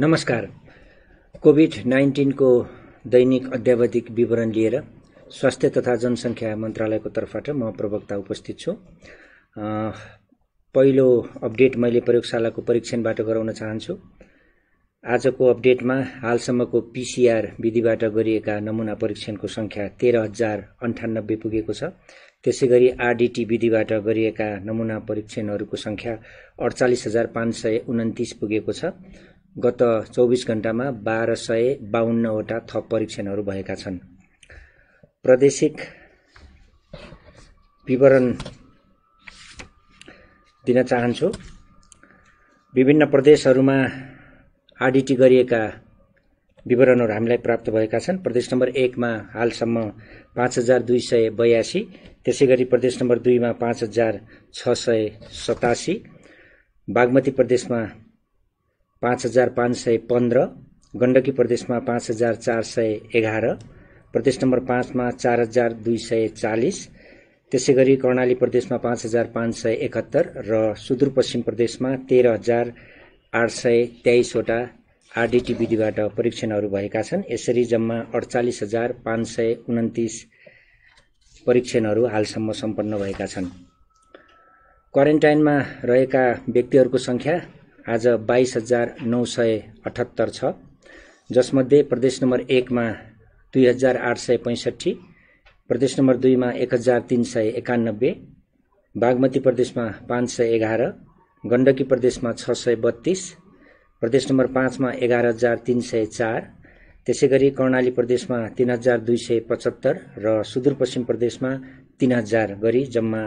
नमस्कार कोभिड नाइन्टिनको दैनिक अध्यावधिक विवरण लिएर स्वास्थ्य तथा जनसङ्ख्या मन्त्रालयको तर्फबाट म प्रवक्ता उपस्थित छु पहिलो अपडेट मैले प्रयोगशालाको परीक्षणबाट गराउन चाहन्छु आजको अपडेटमा हालसम्मको पिसिआर विधिबाट गरिएका नमुना परीक्षणको सङ्ख्या तेह्र हजार अन्ठानब्बे पुगेको छ त्यसै गरी आरडिटी विधिबाट गरिएका नमुना परीक्षणहरूको सङ्ख्या अडचालिस हजार पाँच सय उन्तिस पुगेको छ गत चौबिस घण्टामा बाह्र सय बाहन्नवटा थप परीक्षणहरू भएका छन् प्रादेशिक विवरण दिन चाहन्छु विभिन्न प्रदेशहरूमा आरडिटी गरिएका विवरणहरू हामीलाई प्राप्त भएका छन् प्रदेश नम्बर एकमा हालसम्म पाँच हजार दुई सय बयासी त्यसै गरी प्रदेश नम्बर दुईमा पाँच हजार छ सय सतासी बागमती प्रदेशमा पाँच हजार पाँच सय पन्ध्र गण्डकी प्रदेशमा पाँच हजार चार सय एघार प्रदेश नम्बर पाँचमा चार हजार दुई सय चालिस त्यसै कर्णाली प्रदेशमा पाँच हजार पाँच सय एकहत्तर र सुदूरपश्चिम प्रदेशमा तेह्र हजार आठ सय तेइसवटा आरडिटी विधिबाट परीक्षणहरू भएका छन् यसरी जम्मा अडचालिस हजार पाँच सय उन्तिस परीक्षणहरू हालसम्म सम्पन्न भएका छन् क्वारेन्टाइनमा रहेका व्यक्तिहरूको सङ्ख्या आज बाइस हजार नौ सय अठहत्तर छ जसमध्ये प्रदेश नम्बर एकमा दुई हजार आठ सय पैँसठी प्रदेश नम्बर दुईमा एक हजार तिन सय एकानब्बे बागमती प्रदेशमा पाँच सय एघार गण्डकी प्रदेशमा छ सय बत्तिस प्रदेश नम्बर पाँचमा एघार हजार तिन सय चार त्यसै गरी कर्णाली प्रदेशमा तिन हजार दुई सय पचहत्तर र सुदूरपश्चिम प्रदेशमा तिन हजार गरी जम्मा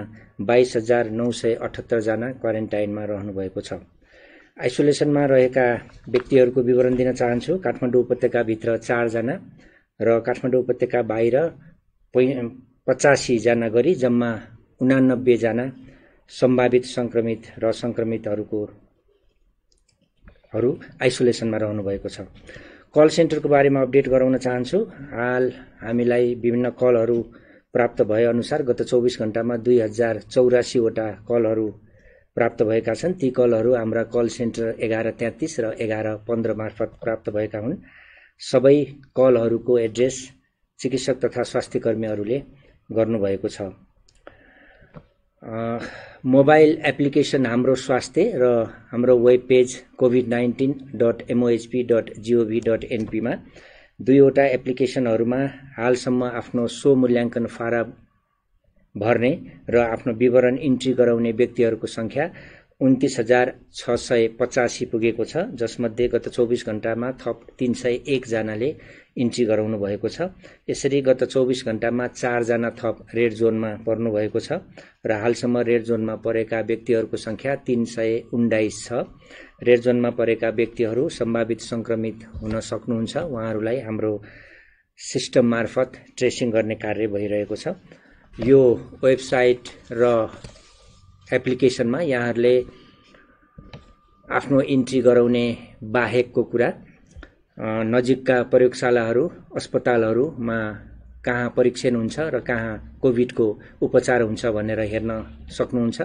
बाइस हजार नौ सय अठहत्तरजना क्वारेन्टाइनमा रहनुभएको छ आइसोलेसनमा रहेका व्यक्तिहरूको विवरण दिन चाहन्छु काठमाडौँ उपत्यकाभित्र चारजना र काठमाडौँ उपत्यका बाहिर पै पचासीजना गरी जम्मा उनानब्बेजना सम्भावित सङ्क्रमित र सङ्क्रमितहरूको हरू आइसोलेसनमा रहनुभएको छ कल सेन्टरको बारेमा अपडेट गराउन चाहन्छु हाल हामीलाई विभिन्न कलहरू प्राप्त भएअनुसार गत चौबिस घन्टामा दुई हजार चौरासीवटा कलहरू प्राप्त भएका छन् ती कलहरू हाम्रा कल सेन्टर एघार तेत्तिस र एघार पन्ध्र मार्फत प्राप्त भएका हुन् सबै कलहरूको एड्रेस चिकित्सक तथा स्वास्थ्य कर्मीहरूले गर्नुभएको छ मोबाइल एप्लिकेसन हाम्रो स्वास्थ्य र हाम्रो web page covid nineteen dot MOHP dot GOV dot एनपीमा दुईवटा एप्लिकेसनहरूमा हालसम्म आफ्नो सो मूल्याङ्कन फारम भर्ने र आफ्नो विवरण इन्ट्री गराउने व्यक्तिहरूको सङ्ख्या उन्तिस हजार छ सय पचासी पुगेको छ जसमध्ये गत चौबिस घन्टामा थप तिन सय एकजनाले इन्ट्री गराउनु भएको छ यसरी गत चौबिस घन्टामा चारजना थप रेड जोनमा पर्नुभएको छ र हालसम्म रेड जोनमा परेका व्यक्तिहरूको सङ्ख्या तिन सय उन्नाइस छ रेड जोनमा परेका व्यक्तिहरू सम्भावित सङ्क्रमित हुन सक्नुहुन्छ उहाँहरूलाई हाम्रो सिस्टम मार्फत ट्रेसिङ गर्ने कार्य भइरहेको छ यो वेबसाइट र एप्लिकेसनमा यहाँहरूले आफ्नो इन्ट्री गराउने बाहेकको कुरा नजिकका प्रयोगशालाहरू अस्पतालहरूमा कहाँ परीक्षण हुन्छ र कहाँ कोभिडको उपचार हुन्छ भनेर हेर्न सक्नुहुन्छ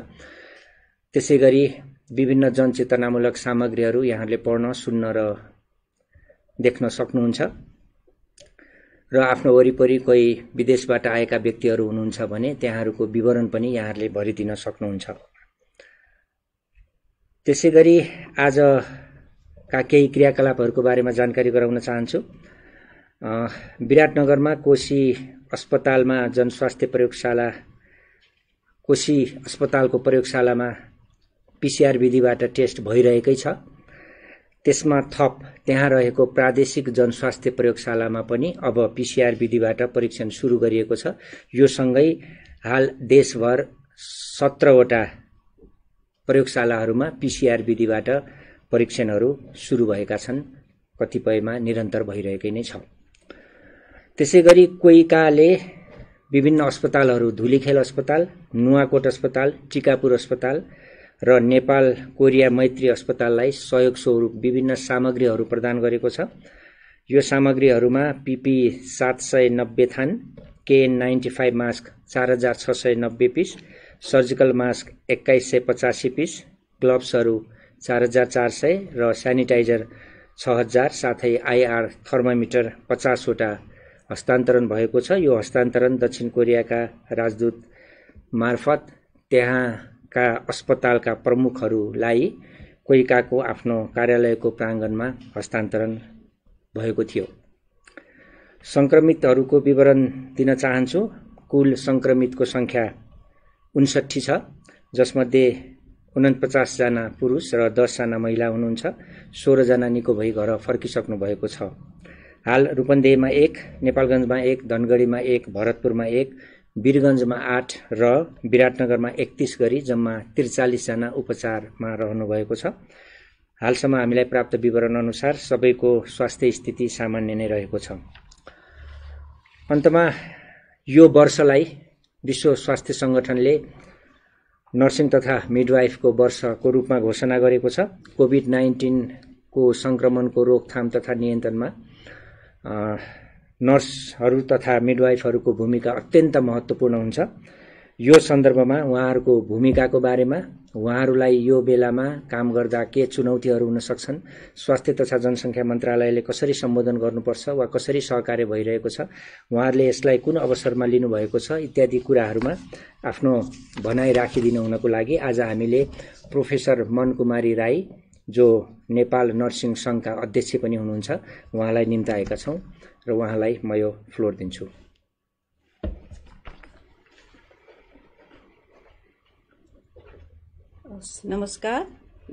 त्यसै गरी विभिन्न जनचेतनामूलक सामग्रीहरू यहाँहरूले पढ्न सुन्न र देख्न सक्नुहुन्छ र आफ्नो वरिपरि कोही विदेशबाट आएका व्यक्तिहरू हुनुहुन्छ भने त्यहाँहरूको विवरण पनि यहाँहरूले भरिदिन सक्नुहुन्छ त्यसै गरी आजका केही क्रियाकलापहरूको बारेमा जानकारी गराउन चाहन्छु विराटनगरमा कोशी अस्पतालमा जनस्वास्थ्य प्रयोगशाला कोशी अस्पतालको प्रयोगशालामा पिसिआर विधिबाट टेस्ट भइरहेकै छ त्यसमा थप त्यहाँ रहेको प्रादेशिक जनस्वास्थ्य प्रयोगशालामा पनि अब पिसिआर विधिबाट परीक्षण सुरु गरिएको छ यो सँगै हाल देशभर सत्रवटा प्रयोगशालाहरूमा पिसिआर विधिबाट परीक्षणहरू सुरु भएका छन् कतिपयमा निरन्तर भइरहेकै नै छ त्यसै गरी कोइकाले विभिन्न अस्पतालहरू धुलीखेल अस्पताल नुवाकोट अस्पताल टिकापुर अस्पताल र नेपाल कोरिया मैत्री अस्पताललाई सहयोग स्वरूप विभिन्न सामग्रीहरू प्रदान गरेको छ यो सामग्रीहरूमा पिपी सात सय नब्बे थान केएन नाइन्टी फाइभ मास्क चार हजार छ सय नब्बे पिस सर्जिकल मास्क एक्काइस सय पचासी पिस ग्लोभ्सहरू चार हजार चार सय र सेनिटाइजर छ हजार साथै आइआर थर्मामिटर पचासवटा हस्तान्तरण भएको छ यो हस्तान्तरण दक्षिण कोरियाका राजदूत मार्फत त्यहाँ का अस्पतालका प्रमुखहरूलाई कोइकाको आफ्नो कार्यालयको प्राङ्गणमा हस्तान्तरण भएको थियो सङ्क्रमितहरूको विवरण दिन चाहन्छु कुल सङ्क्रमितको सङ्ख्या उन्सट्ठी छ जसमध्ये उनपचासजना पुरुष र दसजना महिला हुनुहुन्छ सोह्रजना निको भई घर फर्किसक्नु भएको छ हाल रूपन्देहीमा एक नेपालगञ्जमा एक धनगढीमा एक भरतपुरमा एक वीरगन्जमा आठ र विराटनगरमा एकतिस गरी जम्मा त्रिचालिसजना उपचारमा रहनुभएको छ हालसम्म हामीलाई प्राप्त विवरण अनुसार सबैको स्वास्थ्य स्थिति सामान्य नै रहेको छ अन्तमा यो वर्षलाई विश्व स्वास्थ्य सङ्गठनले नर्सिङ तथा मिडवाइफको वर्षको रूपमा घोषणा गरेको छ कोभिड नाइन्टिनको सङ्क्रमणको रोकथाम तथा नियन्त्रणमा नर्सहरू तथा मिडवाइफहरूको भूमिका अत्यन्त महत्त्वपूर्ण हुन्छ यो सन्दर्भमा उहाँहरूको भूमिकाको बारेमा उहाँहरूलाई यो बेलामा काम गर्दा के चुनौतीहरू हुन सक्छन् स्वास्थ्य तथा जनसङ्ख्या मन्त्रालयले कसरी सम्बोधन गर्नुपर्छ वा कसरी सहकार्य भइरहेको छ उहाँहरूले यसलाई कुन अवसरमा लिनुभएको छ इत्यादि कुराहरूमा आफ्नो भनाइ राखिदिनु हुनको लागि आज हामीले प्रोफेसर मन कुमारी राई जो नेपाल नर्सिङ सङ्घका अध्यक्ष पनि हुनुहुन्छ उहाँलाई निम्ताएका छौँ र उहाँलाई म यो फ्लोर दिन्छु नमस्कार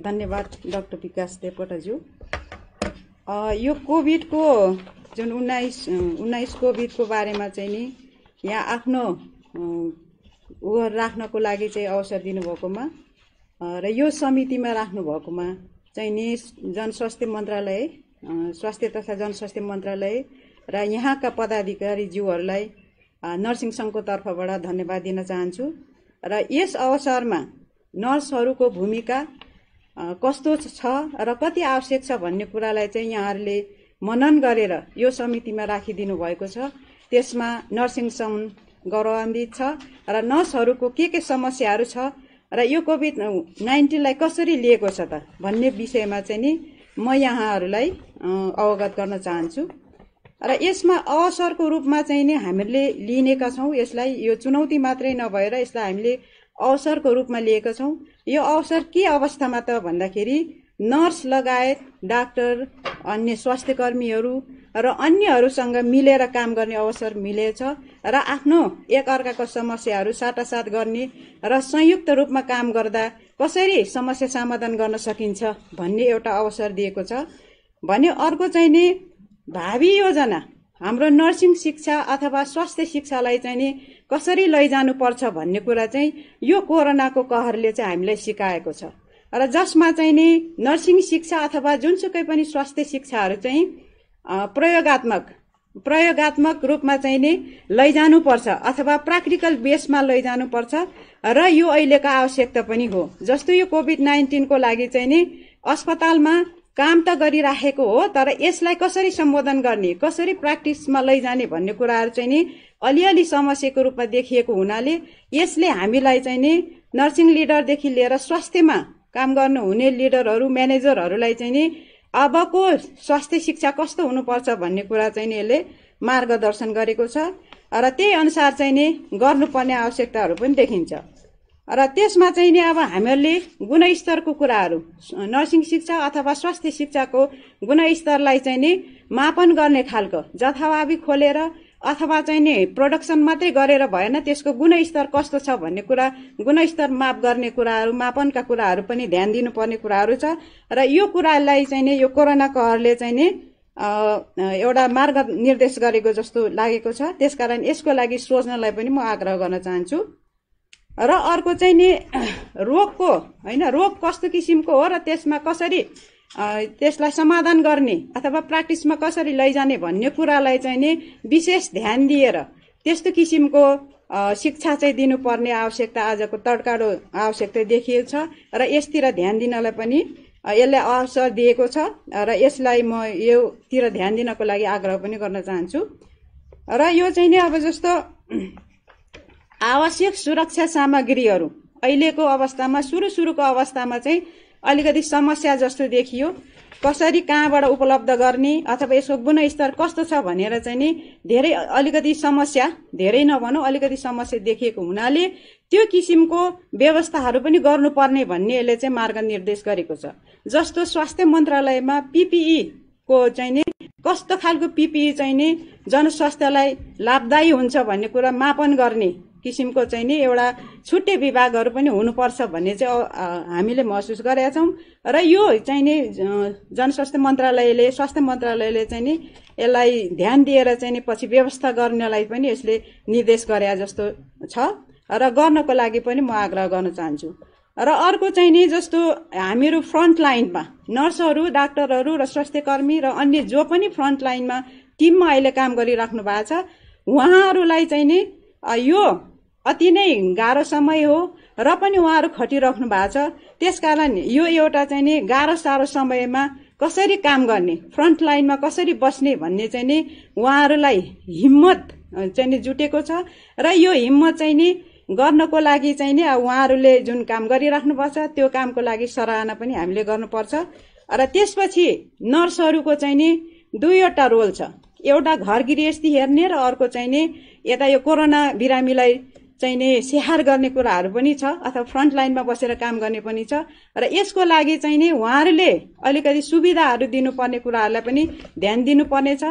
धन्यवाद डाक्टर विकास देवकोटाज्यू यो कोभिडको जुन उन्नाइस उन्नाइस कोभिडको बारेमा चाहिँ नि यहाँ आफ्नो ओहर राख्नको लागि चाहिँ अवसर दिनुभएकोमा र यो समितिमा राख्नुभएकोमा चाहिँ नि जनस्वास्थ्य मन्त्रालय स्वास्थ्य तथा जनस्वास्थ्य मन्त्रालय र यहाँका पदाधिकारीज्यूहरूलाई नर्सिङ सङ्घको तर्फबाट धन्यवाद दिन चाहन्छु र यस अवसरमा नर्सहरूको भूमिका कस्तो छ र कति आवश्यक छ भन्ने कुरालाई चाहिँ यहाँहरूले मनन गरेर यो समितिमा राखिदिनु भएको छ त्यसमा नर्सिङ सङ्घ गौरवान्वित छ र नर्सहरूको के के समस्याहरू छ र यो कोभिड नाइन्टिनलाई कसरी लिएको छ त भन्ने विषयमा चाहिँ नि म यहाँहरूलाई अवगत गर्न चाहन्छु र यसमा अवसरको रूपमा चाहिँ नै हामीले लिनेका छौँ यसलाई यो चुनौती मात्रै नभएर यसलाई हामीले अवसरको रूपमा लिएका छौँ यो अवसर के अवस्थामा त भन्दाखेरि नर्स लगायत डाक्टर अन्य स्वास्थ्य कर्मीहरू र अन्यहरूसँग मिलेर काम गर्ने अवसर मिलेछ र आफ्नो एकअर्काको समस्याहरू साटासाट गर्ने र संयुक्त रूपमा काम गर्दा कसरी समस्या समाधान गर्न सकिन्छ भन्ने एउटा अवसर दिएको छ भने अर्को चाहिँ नि भावी योजना हाम्रो नर्सिङ शिक्षा अथवा स्वास्थ्य शिक्षालाई चाहिँ नि कसरी लैजानुपर्छ भन्ने कुरा चाहिँ यो कोरोनाको कहरले चाहिँ हामीलाई सिकाएको छ र जसमा चाहिँ नि नर्सिङ शिक्षा अथवा जुनसुकै पनि स्वास्थ्य शिक्षाहरू चाहिँ प्रयोगत्मक प्रयोगत्मक रूपमा चाहिँ नि लैजानुपर्छ अथवा प्राक्टिकल बेसमा लैजानुपर्छ र यो अहिलेको आवश्यकता पनि हो जस्तो यो कोभिड नाइन्टिनको लागि चाहिँ नि अस्पतालमा काम त गरिराखेको हो तर यसलाई कसरी सम्बोधन गर्ने कसरी प्र्याक्टिसमा लैजाने भन्ने कुराहरू चाहिँ नि अलिअलि समस्याको रूपमा देखिएको हुनाले यसले हामीलाई चाहिँ नि नर्सिङ लिडरदेखि लिएर स्वास्थ्यमा काम गर्नुहुने लिडरहरू म्यानेजरहरूलाई चाहिँ नि अबको स्वास्थ्य शिक्षा कस्तो हुनुपर्छ भन्ने कुरा चाहिँ नि यसले मार्गदर्शन गरेको छ र त्यही अनुसार चाहिँ नि गर्नुपर्ने आवश्यकताहरू पनि देखिन्छ र त्यसमा चाहिँ नि अब हामीहरूले गुणस्तरको कुराहरू नर्सिङ शिक्षा अथवा स्वास्थ्य शिक्षाको गुणस्तरलाई चाहिँ नि मापन गर्ने खालको जथाभावी खोलेर अथवा चाहिँ नि प्रोडक्सन मात्रै गरेर भएन त्यसको गुणस्तर कस्तो छ भन्ने कुरा गुणस्तर माप गर्ने कुराहरू मापनका कुराहरू पनि ध्यान दिनुपर्ने कुराहरू छ र यो कुरालाई चाहिँ नि यो कोरोना कहरले चाहिँ नि एउटा मार्ग निर्देश गरेको जस्तो लागेको छ त्यसकारण यसको लागि सोच्नलाई पनि म आग्रह गर्न चाहन्छु र अर्को चाहिँ नि रोगको होइन रोग कस्तो किसिमको हो र त्यसमा कसरी त्यसलाई समाधान गर्ने अथवा प्र्याक्टिसमा कसरी लैजाने भन्ने कुरालाई चाहिँ नि विशेष ध्यान दिएर त्यस्तो किसिमको शिक्षा चाहिँ दिनुपर्ने आवश्यकता आजको तडकाडो आवश्यकता देखिएको छ र यसतिर ध्यान दिनलाई पनि यसले अवसर दिएको छ र यसलाई म योतिर ध्यान दिनको लागि आग्रह पनि गर्न चाहन्छु र यो चाहिँ नि अब जस्तो आवश्यक सुरक्षा सामग्रीहरू अहिलेको अवस्थामा सुरु सुरुको अवस्थामा चाहिँ अलिकति समस्या जस्तो देखियो कसरी कहाँबाट उपलब्ध गर्ने अथवा यसको गुणस्तर कस्तो छ भनेर चाहिँ नि धेरै अलिकति समस्या धेरै नभनौँ अलिकति समस्या देखिएको हुनाले त्यो किसिमको व्यवस्थाहरू पनि गर्नुपर्ने भन्ने यसले चाहिँ मार्ग निर्देश गरेको छ जस्तो स्वास्थ्य मन्त्रालयमा को चाहिँ नि कस्तो खालको पिपिई चाहिँ नि जनस्वास्थ्यलाई लाभदायी हुन्छ भन्ने कुरा मापन गर्ने किसिमको चाहिँ नि एउटा छुट्टै विभागहरू पनि हुनुपर्छ भन्ने चाहिँ हामीले महसुस गरेका छौँ र यो चाहिँ नि जनस्वास्थ्य मन्त्रालयले स्वास्थ्य मन्त्रालयले चाहिँ नि यसलाई ध्यान दिएर चाहिँ नि पछि व्यवस्था गर्नलाई पनि यसले निर्देश गरे जस्तो छ र गर्नको लागि पनि म आग्रह गर्न चाहन्छु र अर्को चाहिँ नि जस्तो हामीहरू फ्रन्ट लाइनमा नर्सहरू डाक्टरहरू र स्वास्थ्य कर्मी र अन्य जो पनि फ्रन्ट लाइनमा टिममा अहिले काम गरिराख्नु भएको छ उहाँहरूलाई चाहिँ नि यो अति नै गाह्रो समय हो र पनि उहाँहरू खटिराख्नु भएको छ त्यसकारण यो एउटा चाहिँ नि गाह्रो साह्रो समयमा कसरी काम गर्ने फ्रन्ट लाइनमा कसरी बस्ने भन्ने चाहिँ नि उहाँहरूलाई हिम्मत चाहिँ नि जुटेको छ र यो हिम्मत चाहिँ नि गर्नको लागि चाहिँ नि उहाँहरूले जुन काम गरिराख्नुपर्छ त्यो कामको लागि सराहना पनि हामीले गर्नुपर्छ र त्यसपछि नर्सहरूको चाहिँ नि दुईवटा रोल छ एउटा घर गृहस्थी हेर्ने र अर्को चाहिँ नि यता यो कोरोना बिरामीलाई चाहिँ नै स्याहार गर्ने कुराहरू पनि छ अथवा फ्रन्ट लाइनमा बसेर काम गर्ने पनि छ र यसको लागि चाहिँ नि उहाँहरूले अलिकति सुविधाहरू दिनुपर्ने कुराहरूलाई पनि ध्यान दिनुपर्नेछ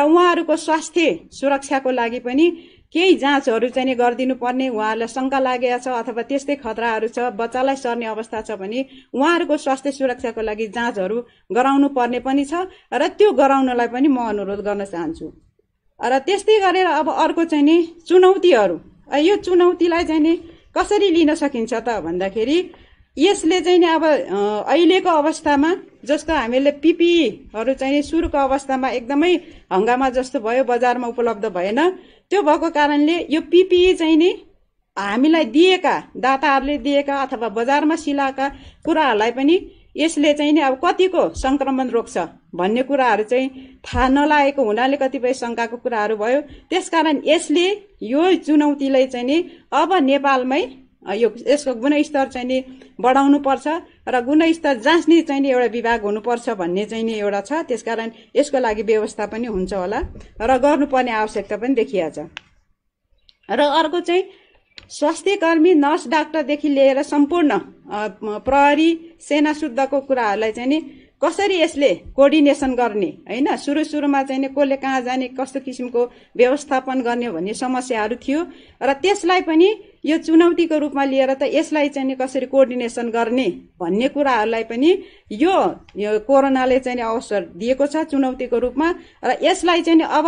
र उहाँहरूको स्वास्थ्य सुरक्षाको लागि पनि केही जाँचहरू चाहिँ गरिदिनु पर्ने उहाँहरूलाई शङ्का लागेको छ अथवा त्यस्तै खतराहरू छ बच्चालाई सर्ने अवस्था छ भने उहाँहरूको स्वास्थ्य सुरक्षाको लागि जाँचहरू गराउनु पर्ने पनि छ र त्यो गराउनलाई पनि म अनुरोध गर्न चाहन्छु र त्यस्तै गरेर अब अर्को चाहिँ नि चुनौतीहरू यो चुनौतीलाई चाहिँ नि कसरी लिन सकिन्छ त भन्दाखेरि यसले चाहिँ नि अब अहिलेको अवस्थामा जस्तो हामीले पिपीहरू चाहिँ सुरुको अवस्थामा एकदमै हङ्गामा जस्तो भयो बजारमा उपलब्ध भएन त्यो भएको कारणले यो पिपी चाहिँ नि हामीलाई दिएका दाताहरूले दिएका अथवा बजारमा सिलाएका कुराहरूलाई पनि यसले चाहिँ नि अब कतिको सङ्क्रमण रोक्छ भन्ने कुराहरू चाहिँ थाहा नलागेको हुनाले कतिपय शङ्काको कुराहरू भयो त्यसकारण यसले यो चुनौतीलाई चाहिँ नि अब नेपालमै यो यसको गुणस्तर चाहिँ नि बढाउनुपर्छ र गुणस्तर जाँच्ने चाहिँ नि एउटा विभाग हुनुपर्छ भन्ने चाहिँ नि एउटा छ त्यसकारण यसको लागि व्यवस्था पनि हुन्छ होला र गर्नुपर्ने आवश्यकता पनि देखिहाल्छ र अर्को चाहिँ स्वास्थ्य कर्मी नर्स डाक्टरदेखि लिएर सम्पूर्ण प्रहरी सेना शुद्धको कुराहरूलाई चाहिँ नि कसरी यसले कोर्डिनेसन गर्ने होइन सुरु सुरुमा चाहिँ नि कसले कहाँ जाने कस्तो किसिमको व्यवस्थापन गर्ने भन्ने समस्याहरू थियो र त्यसलाई पनि यो चुनौतीको रूपमा लिएर त यसलाई चाहिँ नि कसरी कोअर्डिनेसन गर्ने भन्ने कुराहरूलाई पनि यो कोरोनाले चाहिँ अवसर दिएको छ चुनौतीको रूपमा र यसलाई चाहिँ अब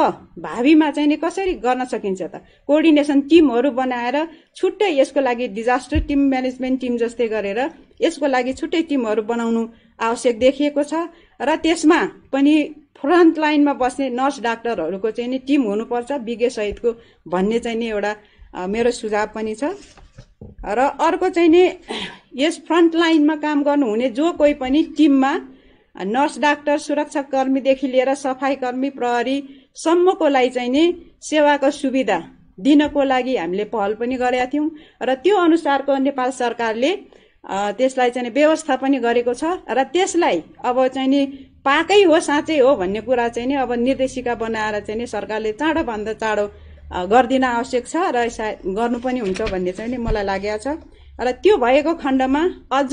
भावीमा चाहिँ नि कसरी गर्न सकिन्छ त कोअर्डिनेसन टिमहरू बनाएर छुट्टै यसको लागि डिजास्टर टिम म्यानेजमेन्ट टिम जस्तै गरेर यसको लागि छुट्टै टिमहरू बनाउनु आवश्यक देखिएको छ र त्यसमा पनि फ्रन्ट लाइनमा बस्ने नर्स डाक्टरहरूको चाहिँ नि टिम हुनुपर्छ विज्ञसहितको भन्ने चाहिँ नि एउटा मेरो सुझाव पनि छ र अर्को चाहिँ नि यस फ्रन्ट लाइनमा काम गर्नुहुने जो कोही पनि टिममा नर्स डाक्टर सुरक्षाकर्मीदेखि लिएर सफाइकर्मी प्रहरीसम्मको लागि चाहिँ नि सेवाको सुविधा दिनको लागि हामीले पहल पनि गरेका थियौँ र त्यो अनुसारको नेपाल सरकारले त्यसलाई चाहिँ व्यवस्था पनि गरेको छ र त्यसलाई अब चाहिँ नि पाकै हो साँच्चै हो भन्ने कुरा चाहिँ नि अब निर्देशिका बनाएर चाहिँ नि सरकारले चाँडोभन्दा चाँडो गरिदिन आवश्यक छ र गर्नु पनि हुन्छ भन्ने चाहिँ नि मलाई लागेको छ र त्यो भएको खण्डमा अझ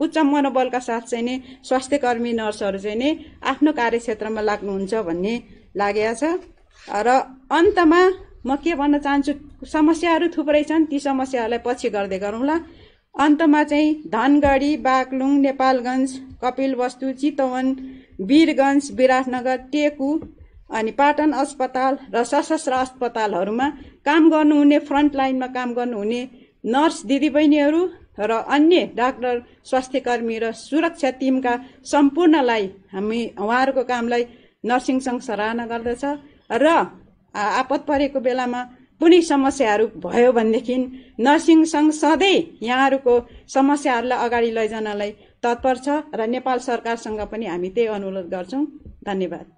उच्च मनोबलका साथ चाहिँ नि स्वास्थ्य कर्मी नर्सहरू चाहिँ नि आफ्नो कार्यक्षेत्रमा लाग्नुहुन्छ भन्ने लागेको छ र अन्तमा म के भन्न चाहन्छु समस्याहरू थुप्रै छन् ती समस्याहरूलाई पछि गर्दै गरौँला अन्तमा चाहिँ धनगढी बागलुङ नेपालगञ्ज कपिल वस्तु चितवन वीरगञ्ज विराटनगर टेकु अनि पाटन अस्पताल र सशस्त्र अस्पतालहरूमा काम गर्नुहुने फ्रन्ट लाइनमा काम गर्नुहुने नर्स दिदीबहिनीहरू र अन्य डाक्टर स्वास्थ्यकर्मी र सुरक्षा टिमका सम्पूर्णलाई हामी उहाँहरूको कामलाई नर्सिङ सङ्घ सराहना गर्दछ र आपत परेको बेलामा कुनै समस्याहरू भयो भनेदेखि नर्सिङ सङ्घ सधैँ यहाँहरूको समस्याहरूलाई अगाडि लैजानलाई तत्पर छ र नेपाल सरकारसँग पनि हामी त्यही अनुरोध गर्छौँ धन्यवाद